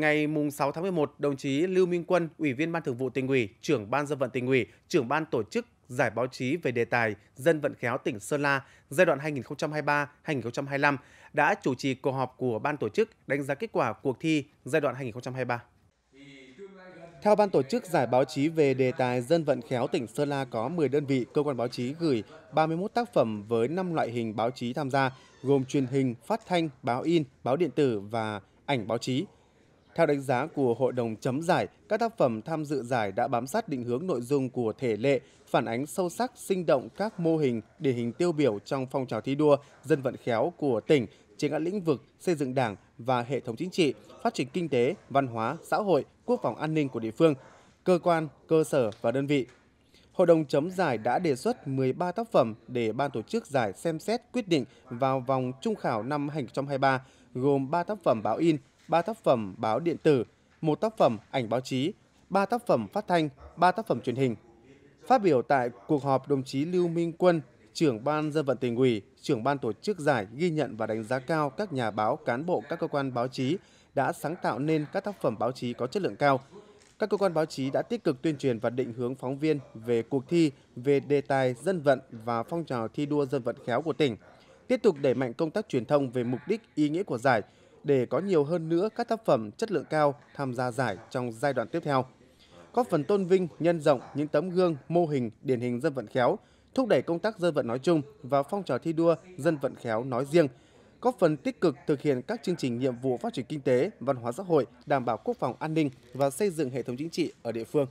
Ngày 6 tháng 11, đồng chí Lưu Minh Quân, Ủy viên Ban Thường vụ tỉnh ủy, trưởng Ban dân vận tỉnh ủy, trưởng Ban tổ chức giải báo chí về đề tài Dân vận khéo tỉnh Sơn La giai đoạn 2023-2025 đã chủ trì cuộc họp của Ban tổ chức đánh giá kết quả cuộc thi giai đoạn 2023. Theo ban tổ chức giải báo chí về đề tài dân vận khéo tỉnh Sơn La có 10 đơn vị cơ quan báo chí gửi 31 tác phẩm với 5 loại hình báo chí tham gia gồm truyền hình, phát thanh, báo in, báo điện tử và ảnh báo chí. Theo đánh giá của Hội đồng chấm giải, các tác phẩm tham dự giải đã bám sát định hướng nội dung của thể lệ, phản ánh sâu sắc, sinh động các mô hình, điển hình tiêu biểu trong phong trào thi đua, dân vận khéo của tỉnh trên các lĩnh vực xây dựng đảng và hệ thống chính trị, phát triển kinh tế, văn hóa, xã hội, quốc phòng an ninh của địa phương, cơ quan, cơ sở và đơn vị. Hội đồng chấm giải đã đề xuất 13 tác phẩm để ban tổ chức giải xem xét quyết định vào vòng trung khảo năm 2023, gồm 3 tác phẩm báo in, 3 tác phẩm báo điện tử, một tác phẩm ảnh báo chí, 3 tác phẩm phát thanh, 3 tác phẩm truyền hình. Phát biểu tại cuộc họp, đồng chí Lưu Minh Quân, trưởng ban dân vận tỉnh ủy, trưởng ban tổ chức giải ghi nhận và đánh giá cao các nhà báo, cán bộ các cơ quan báo chí đã sáng tạo nên các tác phẩm báo chí có chất lượng cao. Các cơ quan báo chí đã tích cực tuyên truyền và định hướng phóng viên về cuộc thi về đề tài dân vận và phong trào thi đua dân vận khéo của tỉnh. Tiếp tục đẩy mạnh công tác truyền thông về mục đích, ý nghĩa của giải, để có nhiều hơn nữa các tác phẩm chất lượng cao tham gia giải trong giai đoạn tiếp theo. Góp phần tôn vinh, nhân rộng những tấm gương, mô hình, điển hình dân vận khéo, thúc đẩy công tác dân vận nói chung và phong trào thi đua dân vận khéo nói riêng, góp phần tích cực thực hiện các chương trình nhiệm vụ phát triển kinh tế, văn hóa xã hội, đảm bảo quốc phòng an ninh và xây dựng hệ thống chính trị ở địa phương.